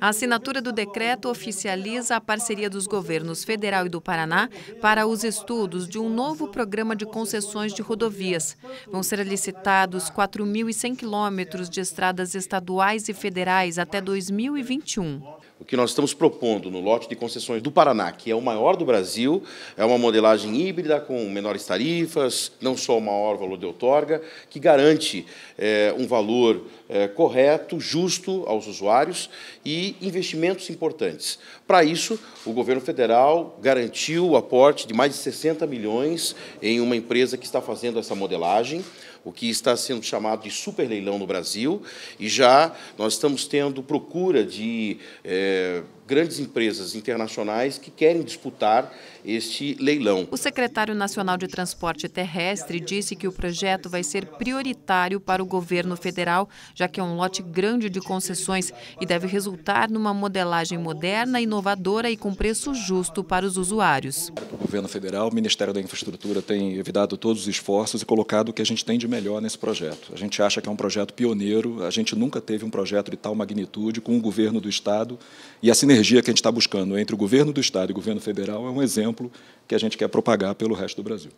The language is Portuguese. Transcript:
A assinatura do decreto oficializa a parceria dos governos federal e do Paraná para os estudos de um novo programa de concessões de rodovias. Vão ser licitados 4.100 quilômetros de estradas estaduais e federais até 2021. O que nós estamos propondo no lote de concessões do Paraná, que é o maior do Brasil, é uma modelagem híbrida com menores tarifas, não só o maior valor de outorga, que garante é, um valor é, correto, justo aos usuários e investimentos importantes. Para isso, o governo federal garantiu o aporte de mais de 60 milhões em uma empresa que está fazendo essa modelagem, o que está sendo chamado de super leilão no Brasil, e já nós estamos tendo procura de. É, grandes empresas internacionais que querem disputar este leilão. O secretário nacional de Transporte Terrestre disse que o projeto vai ser prioritário para o governo federal, já que é um lote grande de concessões e deve resultar numa modelagem moderna, inovadora e com preço justo para os usuários. O governo federal, o Ministério da Infraestrutura tem evitado todos os esforços e colocado o que a gente tem de melhor nesse projeto. A gente acha que é um projeto pioneiro, a gente nunca teve um projeto de tal magnitude com o governo do estado e a sinergia sinergia que a gente está buscando entre o governo do Estado e o governo federal é um exemplo que a gente quer propagar pelo resto do Brasil.